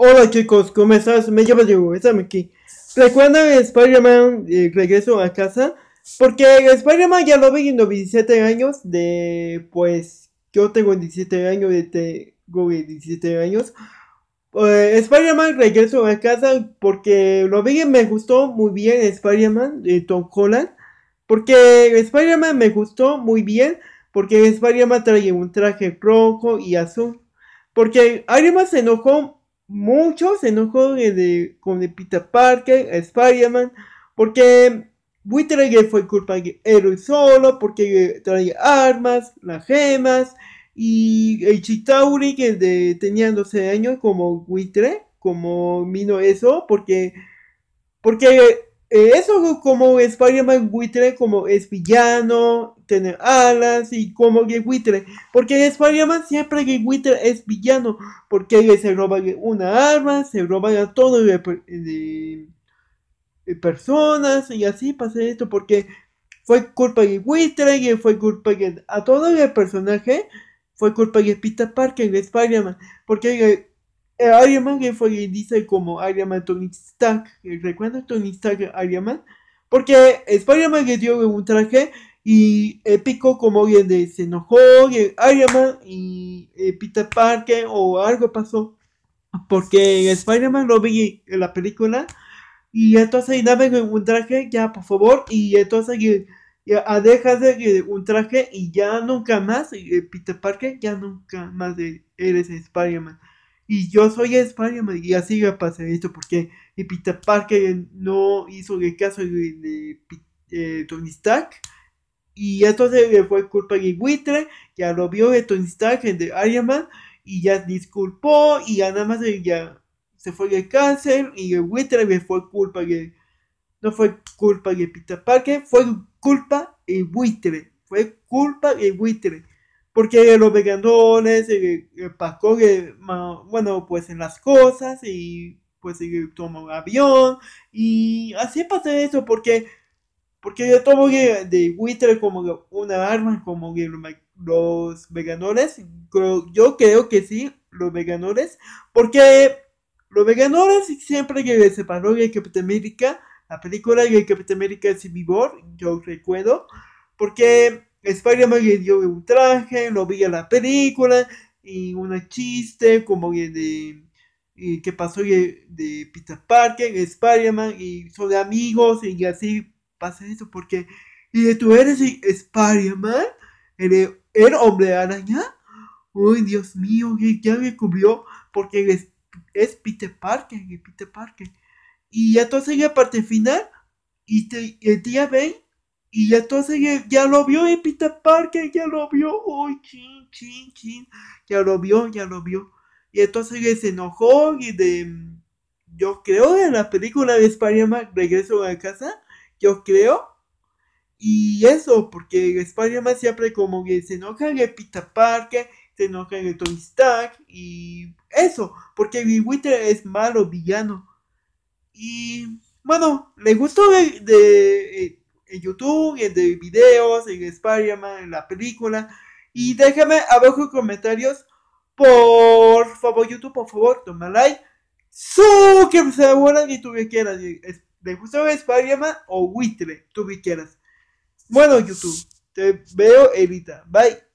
Hola chicos, ¿cómo estás? Me llamo Diego, estamos aquí. Recuerda Spider-Man eh, Regreso a Casa, porque Spider-Man ya lo vi en 17 años de, pues, yo tengo 17 años, tengo 17 años. Eh, Spider-Man Regreso a Casa, porque lo vi y me gustó muy bien Spider-Man de Tom Holland, porque Spider-Man me gustó muy bien, porque Spider-Man trae un traje rojo y azul, porque Iron Man se enojó muchos se con de Peter Parker, Spider-Man, porque Witre fue culpa de Héroe solo, porque traía armas, las gemas, y el Chitauri que tenía 12 años como buitre, como vino eso, porque, porque eso como Spider-Man buitre, como es villano, tener alas y como que buitre. Porque Spider-Man siempre que buitre es villano, porque se roba una arma, se roba a todo de, personas y así pasa esto, porque fue culpa de buitre, fue culpa de a todo el personaje, fue culpa de Peter Parker, de Spider-Man, porque eh, Iron Man que dice como Iron Man Tony Stark. Eh, recuerdo Tony Stark Iron Man? Porque Spider-Man que dio un traje y épico como alguien se enojó, Iron Man y eh, Peter Parker o algo pasó. Porque Spider-Man lo vi en la película y entonces dame un traje ya por favor y entonces ya, deja de un traje y ya nunca más Peter Parker ya nunca más eres Spider-Man. Y yo soy España y así va a pasar esto porque Peter Parker no hizo el caso de, Tony Stark. Y entonces fue culpa de Buitre, ya lo vio de Tony Stark, de Iron Man, y ya disculpó y nada más ya se fue de cáncer y el fue culpa de... No fue culpa de Peter Parker, fue culpa de Buitre. Fue culpa de Buitre porque los veganores el eh, eh, pasó eh, bueno, pues en las cosas y pues tomo avión y así pasa eso porque porque yo tomo de twitter como una arma como los veganos yo creo que sí los veganores porque los veganores siempre que se paró de Capitán América la película de Capitán América es bor yo recuerdo porque Spider-Man le dio un traje, lo vi en la película, y un chiste como de qué pasó de Peter Parker, Spider-Man, y son amigos, y así pasa eso, porque y tú eres Spider-Man, el hombre araña, uy Dios mío, ya me cubrió, porque es, Peter Parker, Peter Parker. Y entonces en la parte final, y el día 20 y entonces ya, lo vio en Peter Parker, ya lo vio, uy, chin, chin, chin, ya lo vio, ya lo vio. Y entonces se enojó y de... Yo creo en la película de Spider-Man, Regreso a casa, yo creo. Y eso, porque Spider-Man siempre como que se enoja de Peter Parker, se enoja de Tony Stark y eso, porque Winter es malo, villano. Y bueno, le gustó de, eh, en YouTube, en de videos, en spider en la película. Y déjame abajo comentarios, por favor, YouTube, por favor, toma like. Su que se y tú que quieras. De justo spider o Whitley? tú que quieras. Bueno, YouTube, te veo Evita, Bye.